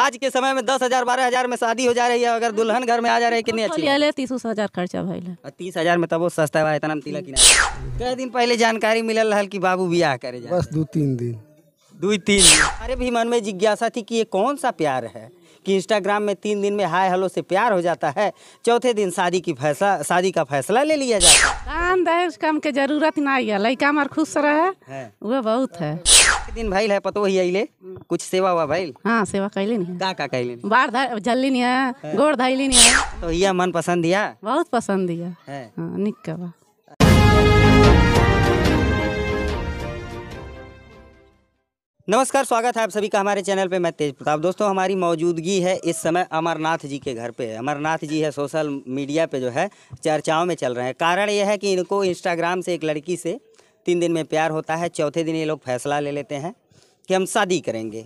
आज के समय में दस हजार बारह हजार में शादी हो जा रही है अगर हाँ। दुल्हन घर में आ जा रही है कितनी अच्छी ले तीस हजार खर्चा भइल तीस हजार में तब तो सस्ता है इतना तिलक किनारे कई दिन पहले जानकारी मिलल रहा की बाबू ब्याह करे बस दो तीन दिन दो तीन अरे भी मन में जिज्ञासा थी कि ये कौन सा प्यार है कि इंस्टाग्राम में तीन दिन में हाय हेलो से प्यार हो जाता है चौथे दिन शादी की फैसला शादी का फैसला ले लिया जाता है काम के जरूरत नहीं है लड़का मार खुश रहे वह बहुत है दिन भइल है पतो ही अइले हम्म। कुछ सेवा हुआ भइल हाँ सेवा कैले नहीं का का कैले बाढ़ जल्ली नहीं हाँ। गोड़ धैली नहीं तो ये मन पसंद दिया बहुत पसंद दिया है हाँ, निक का बा नमस्कार स्वागत है आप सभी का हमारे चैनल पे मैं तेज प्रताप दोस्तों हमारी मौजूदगी है इस समय अमरनाथ जी के घर पे अमरनाथ जी है सोशल मीडिया पे जो है चर्चाओं में चल रहे हैं कारण यह है कि इनको इंस्टाग्राम से एक लड़की से तीन दिन में प्यार होता है चौथे दिन ये लोग फैसला ले लेते हैं कि हम शादी करेंगे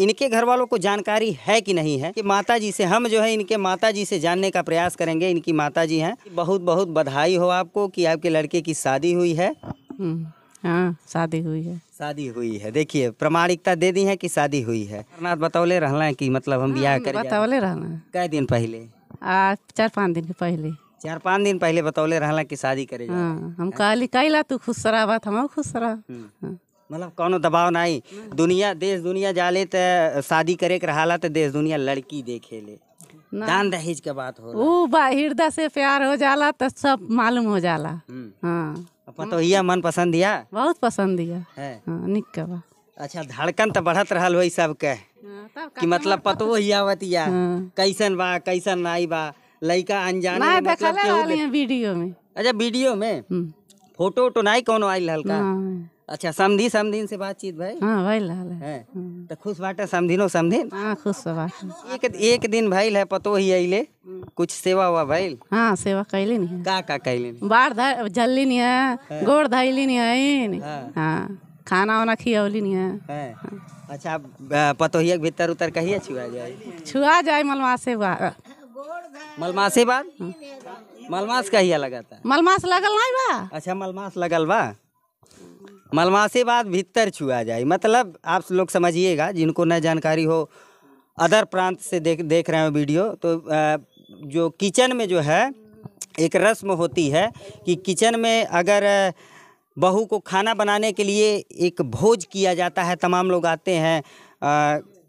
इनके घर वालों को जानकारी है कि नहीं है कि माता जी से हम जो है इनके माता जी से जानने का प्रयास करेंगे इनकी माता जी हैं बहुत बहुत बधाई हो आपको कि आपके लड़के की शादी हुई है हम्म, हाँ शादी हुई है शादी हुई है देखिए प्रमाणिकता दे दी है कि शादी हुई है अमरनाथ बतौले रहना है कि मतलब हम हाँ, ब्याह करें बतौले रहना कई दिन पहले आ, चार पाँच दिन पहले चार पांच दिन पहले बतौले रहला कि शादी करे हाँ, हम कहली कैला तू खुश रहा हम खुश रह हम्म। हाँ। मतलब कोनो दबाव नहीं दुनिया देश दुनिया जाले तो शादी करे के रहा तो देश दुनिया लड़की देखे ले दान दहेज के बात हो ऊ हृदय से प्यार हो जाला तो सब मालूम हो जाला हम्म। हाँ तो यह मन पसंद दिया बहुत पसंद दिया हाँ, निक के बात अच्छा धड़कन तो बढ़त रहा वही सब के कि मतलब पतो ही आवत या कैसन बा कैसन नाई बा लड़का अनजान मैं देखा मतलब वीडियो में अच्छा वीडियो में हम्म। फोटो तो नहीं कौन आयल हल्का हाँ। अच्छा समधी समधीन से बातचीत भाई हाँ भाई लाल है हम्म। तो खुश बाटे समधीनो समधीन हाँ खुश बात एक एक दिन भाई है पतो ही अइले हम्म। कुछ सेवा हुआ भाई हाँ सेवा कैले नहीं का का कैले बाढ़ जल्ली नहीं है गोड़ धैली नहीं है हाँ, हाँ। खाना वाना खियौली नहीं है, है। हाँ। अच्छा पतोहिया भीतर उतर कहिए छुआ जाए छुआ जाए मलवा से मलमासे बाद मलमास कहिया लगाता मलमास लगल नहीं बा अच्छा मलमास लगल बा मलमासे बाद भीतर छुआ जाए मतलब आप लोग समझिएगा जिनको न जानकारी हो अदर प्रांत से देख देख रहे हो वीडियो तो जो किचन में जो है एक रस्म होती है कि किचन में अगर बहू को खाना बनाने के लिए एक भोज किया जाता है तमाम लोग आते हैं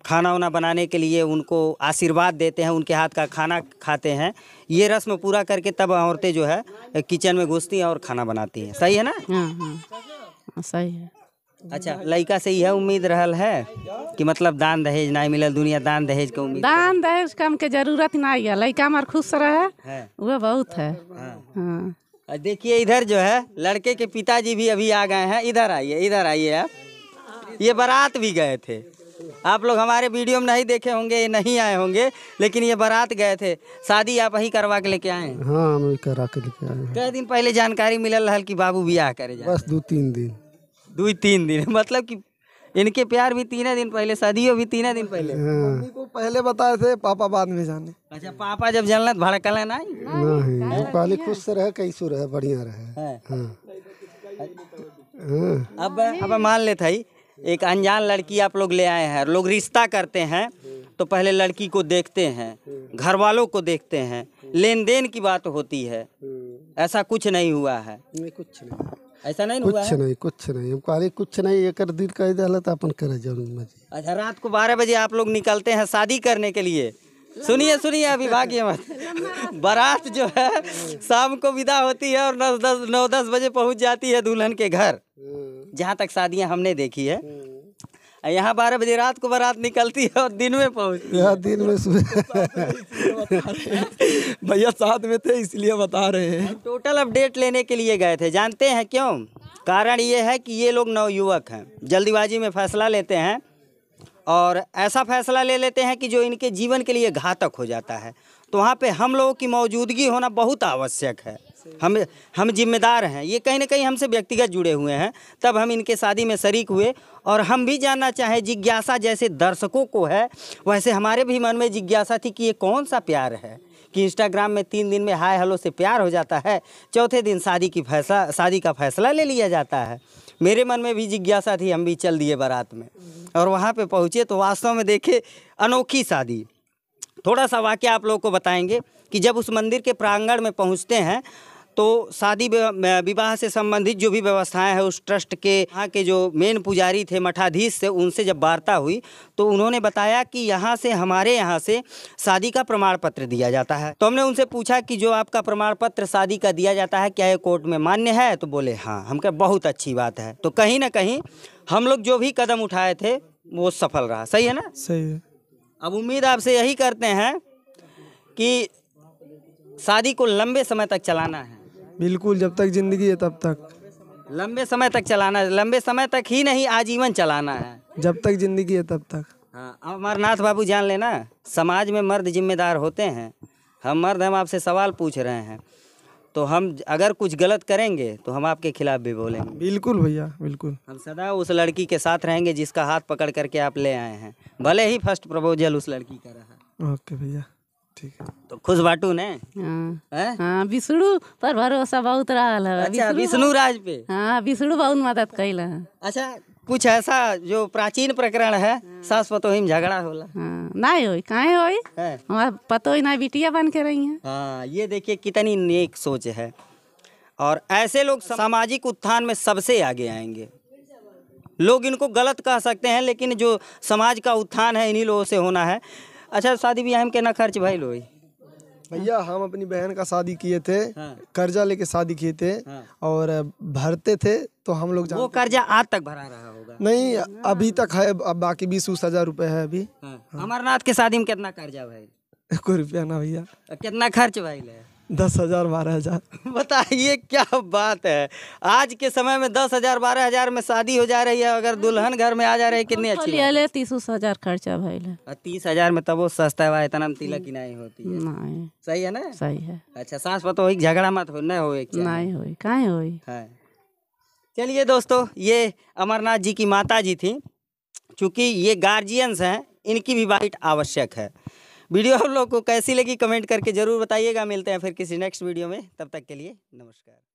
खाना वाना बनाने के लिए उनको आशीर्वाद देते हैं उनके हाथ का खाना खाते हैं ये रस्म पूरा करके तब औरतें जो है किचन में घुसती हैं और खाना बनाती हैं सही है ना हाँ, हाँ।, हाँ सही है अच्छा लड़का से यह उम्मीद रहल है कि मतलब दान दहेज नहीं मिलल दुनिया दान दहेज के उम्मीद दान दहेज कम के जरूरत नहीं है लड़का हमार खुश रहे है। वह बहुत है हाँ। देखिए इधर जो है लड़के के पिताजी भी अभी आ गए हैं इधर आइए इधर आइए आप ये बारात भी गए थे आप लोग हमारे वीडियो में नहीं देखे होंगे नहीं आए होंगे लेकिन ये बारात गए थे शादी आप ही करवा के लेके आए हाँ हम करवा के लेके आए कई दिन पहले जानकारी मिलल रहा कि बाबू ब्याह करे बस दो तीन दिन दो तीन दिन मतलब कि इनके प्यार भी तीन दिन पहले शादियों भी तीन दिन पहले हाँ। मम्मी को पहले बताए थे पापा बाद में जाने अच्छा पापा जब जानला तो भड़कला ना नहीं पहले खुश से रहे कैसे रहे बढ़िया रहे हाँ। हाँ। अब अब मान लेता ही एक अनजान लड़की आप लोग ले आए हैं लोग रिश्ता करते हैं तो पहले लड़की को देखते हैं घर वालों को देखते हैं लेन देन की बात होती है ऐसा कुछ नहीं हुआ है नहीं कुछ नहीं ऐसा नहीं कुछ हुआ है? नहीं कुछ नहीं हमको अरे कुछ नहीं एक दिन कह दिया अपन करे जरूर अच्छा रात को बारह बजे आप लोग निकलते हैं शादी करने के लिए सुनिए सुनिए अभी भाग्य मत बारात जो है शाम को विदा होती है और नौ दस बजे पहुँच जाती है दुल्हन के घर जहाँ तक शादियाँ हमने देखी है हम्म। यहाँ बारह बजे रात को बारात निकलती है और दिन में पहुँचती यहाँ दिन में सुबह भैया साथ में थे इसलिए बता रहे हैं टोटल अपडेट लेने के लिए गए थे जानते हैं क्यों कारण ये है कि ये लोग नवयुवक हैं जल्दीबाजी में फैसला लेते हैं और ऐसा फैसला ले लेते हैं कि जो इनके जीवन के लिए घातक हो जाता है तो वहाँ पे हम लोगों की मौजूदगी होना बहुत आवश्यक है हम हम जिम्मेदार हैं ये कहीं ना कहीं हमसे व्यक्तिगत जुड़े हुए हैं तब हम इनके शादी में शरीक हुए और हम भी जानना चाहें जिज्ञासा जैसे दर्शकों को है वैसे हमारे भी मन में जिज्ञासा थी कि ये कौन सा प्यार है कि इंस्टाग्राम में तीन दिन में हाय हेलो से प्यार हो जाता है चौथे दिन शादी की फैसला शादी का फैसला ले लिया जाता है मेरे मन में भी जिज्ञासा थी हम भी चल दिए बारात में और वहाँ पर पहुँचे तो वास्तव में देखे अनोखी शादी थोड़ा सा वाक्य आप लोग को बताएंगे कि जब उस मंदिर के प्रांगण में पहुँचते हैं तो शादी विवाह से संबंधित जो भी व्यवस्थाएं हैं उस ट्रस्ट के यहाँ के जो मेन पुजारी थे मठाधीश से उनसे जब वार्ता हुई तो उन्होंने बताया कि यहाँ से हमारे यहाँ से शादी का प्रमाण पत्र दिया जाता है तो हमने उनसे पूछा कि जो आपका प्रमाण पत्र शादी का दिया जाता है क्या ये कोर्ट में मान्य है तो बोले हाँ हम कह बहुत अच्छी बात है तो कहीं ना कहीं हम लोग जो भी कदम उठाए थे वो सफल रहा सही है ना सही है अब उम्मीद आपसे यही करते हैं कि शादी को लंबे समय तक चलाना है बिल्कुल जब तक जिंदगी है तब तक लंबे समय तक चलाना है लंबे समय तक ही नहीं आजीवन चलाना है जब तक जिंदगी है तब तक हाँ अमरनाथ बाबू जान लेना समाज में मर्द जिम्मेदार होते हैं हम मर्द हम आपसे सवाल पूछ रहे हैं तो हम अगर कुछ गलत करेंगे तो हम आपके खिलाफ भी बोलेंगे बिल्कुल भैया बिल्कुल हम सदा उस लड़की के साथ रहेंगे जिसका हाथ पकड़ करके आप ले आए हैं भले ही फर्स्ट प्रपोजल उस लड़की का रहा ओके भैया ठीक है तो खुश बाटू ने हाँ हाँ विष्णु पर भरोसा बहुत रहा अच्छा विष्णु राज पे हाँ विष्णु बहुत मदद कैल अच्छा कुछ ऐसा जो प्राचीन प्रकरण है सास हाँ, पतो ही झगड़ा होला ना हो काहे हो पतो ही ना बिटिया बन के रही है हाँ ये देखिए कितनी नेक सोच है और ऐसे लोग सामाजिक उत्थान में सबसे आगे आएंगे लोग इनको गलत कह सकते हैं लेकिन जो समाज का उत्थान है इन्हीं लोगों से होना है अच्छा शादी ब्याह में कितना खर्च भइल होई भैया हम अपनी बहन का शादी किए थे हाँ। कर्जा लेके शादी किए थे हाँ। और भरते थे तो हम लोग वो कर्जा आज तक भरा रहा होगा नहीं अभी तक है अब बाकी बीस उस हजार रूपए है अभी हाँ। अमरनाथ के शादी में कितना कर्जा भाई कोई रुपया ना भैया कितना खर्च भाई है दस हजार बारह हजार बताइए क्या बात है आज के समय में दस हजार बारह हजार में शादी हो जा रही है अगर दुल्हन घर में आ जा रही है कितनी अच्छी ले तीस हजार खर्चा भाई तीस हजार में तब सस्ता है इतना तिलक की नहीं होती है नहीं। सही है ना सही है अच्छा सास पतो हो झगड़ा मत हो नहीं हो नहीं हो कहीं हो हाँ। चलिए दोस्तों ये अमरनाथ जी की माता जी थी चूँकि ये गार्जियंस हैं इनकी भी बाइट आवश्यक है वीडियो आप लोग को कैसी लगी कमेंट करके ज़रूर बताइएगा मिलते हैं फिर किसी नेक्स्ट वीडियो में तब तक के लिए नमस्कार